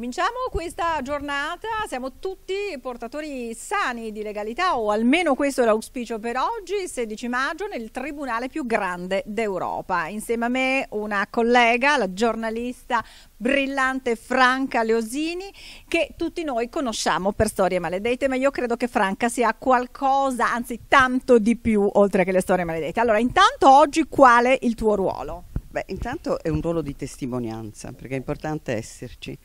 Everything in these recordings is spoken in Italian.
Cominciamo questa giornata, siamo tutti portatori sani di legalità o almeno questo è l'auspicio per oggi, 16 maggio nel tribunale più grande d'Europa. Insieme a me una collega, la giornalista brillante Franca Leosini che tutti noi conosciamo per storie maledette, ma io credo che Franca sia qualcosa, anzi tanto di più oltre che le storie maledette. Allora, intanto oggi qual è il tuo ruolo? Beh, intanto è un ruolo di testimonianza, perché è importante esserci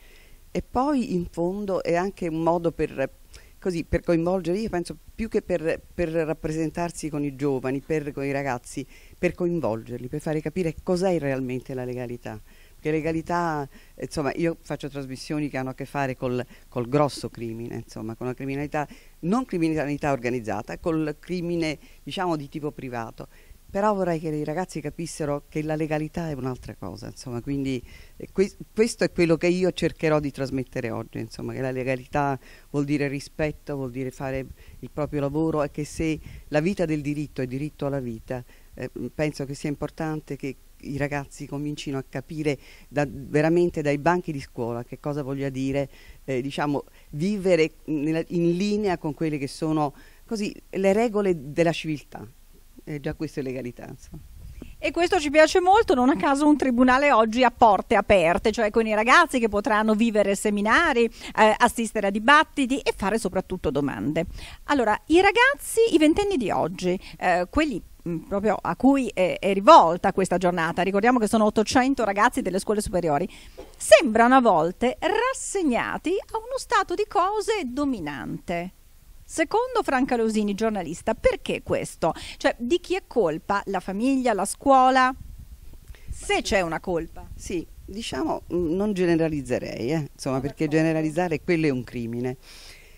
e poi in fondo è anche un modo per, così, per coinvolgere, io penso più che per, per, rappresentarsi con i giovani, per, con i ragazzi, per coinvolgerli, per fare capire cos'è realmente la legalità. Perché legalità, insomma, io faccio trasmissioni che hanno a che fare col, col grosso crimine, insomma, con la criminalità, non criminalità organizzata, col crimine, diciamo, di tipo privato però vorrei che i ragazzi capissero che la legalità è un'altra cosa, insomma, quindi eh, questo è quello che io cercherò di trasmettere oggi, insomma, che la legalità vuol dire rispetto, vuol dire fare il proprio lavoro e che se la vita del diritto è diritto alla vita, eh, penso che sia importante che i ragazzi comincino a capire da, veramente dai banchi di scuola che cosa voglia dire eh, diciamo, vivere in linea con quelle che sono così, le regole della civiltà eh, già questo è legalità. Insomma. E questo ci piace molto, non a caso un tribunale oggi a porte aperte, cioè con i ragazzi che potranno vivere seminari, eh, assistere a dibattiti e fare soprattutto domande. Allora, i ragazzi, i ventenni di oggi, eh, quelli mm, proprio a cui è, eh, è, rivolta questa giornata, ricordiamo che sono 800 ragazzi delle scuole superiori, sembrano a volte rassegnati a uno stato di cose dominante. Secondo Franca Losini, giornalista, perché questo? Cioè, di chi è colpa? La famiglia, la scuola? Se c'è una colpa. Sì, diciamo, mm, non generalizzerei, eh? insomma, perché generalizzare quello è un crimine.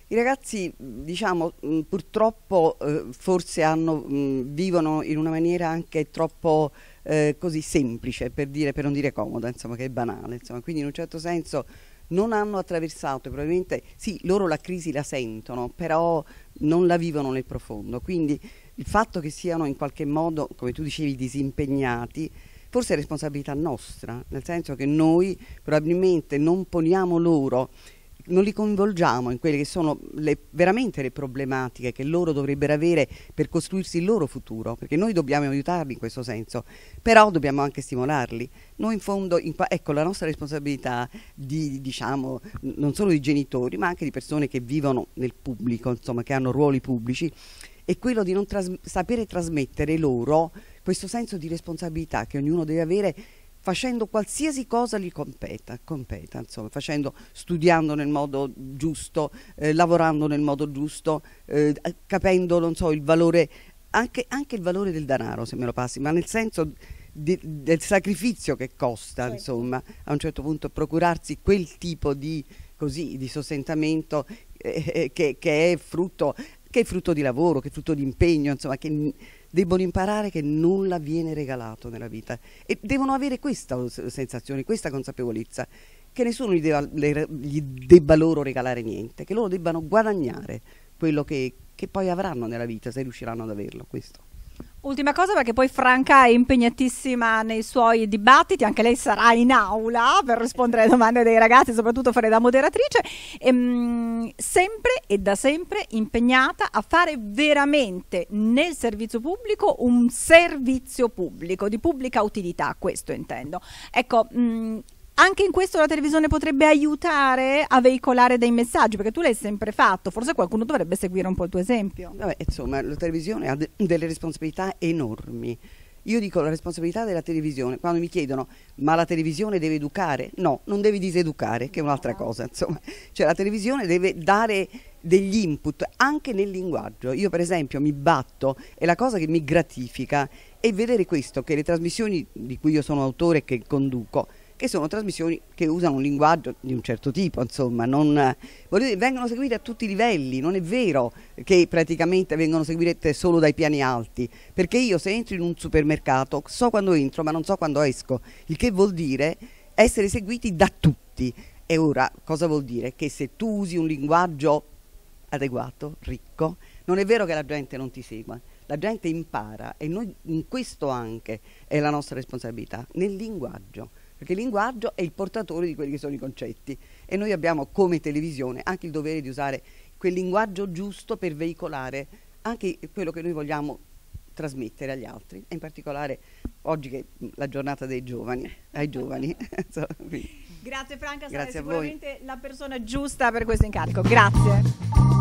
I ragazzi, mm, diciamo, mm, purtroppo eh, forse hanno, mh, vivono in una maniera anche troppo eh, così semplice, per, dire, per non dire comoda, insomma, che è banale. Insomma. Quindi in un certo senso non hanno attraversato, probabilmente sì, loro la crisi la sentono, però non la vivono nel profondo. Quindi il fatto che siano in qualche modo, come tu dicevi, disimpegnati, forse è responsabilità nostra, nel senso che noi probabilmente non poniamo loro non li coinvolgiamo in quelle che sono le, veramente le problematiche che loro dovrebbero avere per costruirsi il loro futuro, perché noi dobbiamo aiutarli in questo senso, però dobbiamo anche stimolarli. Noi in fondo, in, ecco, la nostra responsabilità di, diciamo, non solo di genitori, ma anche di persone che vivono nel pubblico, insomma, che hanno ruoli pubblici, è quello di non tras sapere trasmettere loro questo senso di responsabilità che ognuno deve avere facendo qualsiasi cosa gli competa, competa insomma, facendo, studiando nel modo giusto, eh, lavorando nel modo giusto, eh, capendo so, il valore, anche, anche, il valore del denaro se me lo passi, ma nel senso di, del sacrificio che costa certo. insomma, a un certo punto procurarsi quel tipo di, così, di sostentamento eh, eh che, che, è frutto, che, è frutto, di lavoro, che è frutto di impegno, insomma, che, debbono imparare che nulla viene regalato nella vita e devono avere questa sensazione, questa consapevolezza che nessuno gli debba, gli debba loro regalare niente, che loro debbano guadagnare quello che, che poi avranno nella vita se riusciranno ad averlo. Questo. Ultima cosa perché poi Franca è impegnatissima nei suoi dibattiti, anche lei sarà in aula per rispondere alle domande dei ragazzi, soprattutto fare da moderatrice, e, ehm, mh, sempre e da sempre impegnata a fare veramente nel servizio pubblico un servizio pubblico, di pubblica utilità, questo intendo. Ecco, mh, anche in questo la televisione potrebbe aiutare a veicolare dei messaggi, perché tu l'hai sempre fatto, forse qualcuno dovrebbe seguire un po' il tuo esempio. Vabbè, insomma, la televisione ha de delle responsabilità enormi. Io dico la responsabilità della televisione, quando mi chiedono ma la televisione deve educare? No, non devi diseducare, che è un'altra cosa, insomma. Cioè la televisione deve dare degli input anche nel linguaggio. Io per esempio mi batto, e la cosa che mi gratifica, è vedere questo, che le trasmissioni di cui io sono autore e che conduco, che sono trasmissioni che usano un linguaggio di un certo tipo, insomma, non, dire, vengono seguite a tutti i livelli, non è vero che praticamente vengono seguite solo dai piani alti, perché io se entro in un supermercato so quando entro ma non so quando esco, il che vuol dire essere seguiti da tutti. E ora cosa vuol dire? Che se tu usi un linguaggio adeguato, ricco, non è vero che la gente non ti segua, la gente impara e noi in questo anche è la nostra responsabilità, nel linguaggio perché il linguaggio è il portatore di quelli che sono i concetti e noi abbiamo come televisione anche il dovere di usare quel linguaggio giusto per veicolare anche quello che noi vogliamo trasmettere agli altri e in particolare oggi che è la giornata dei giovani, ai giovani. Grazie Franca, Grazie sei sicuramente voi. la persona giusta per questo incarico. Grazie.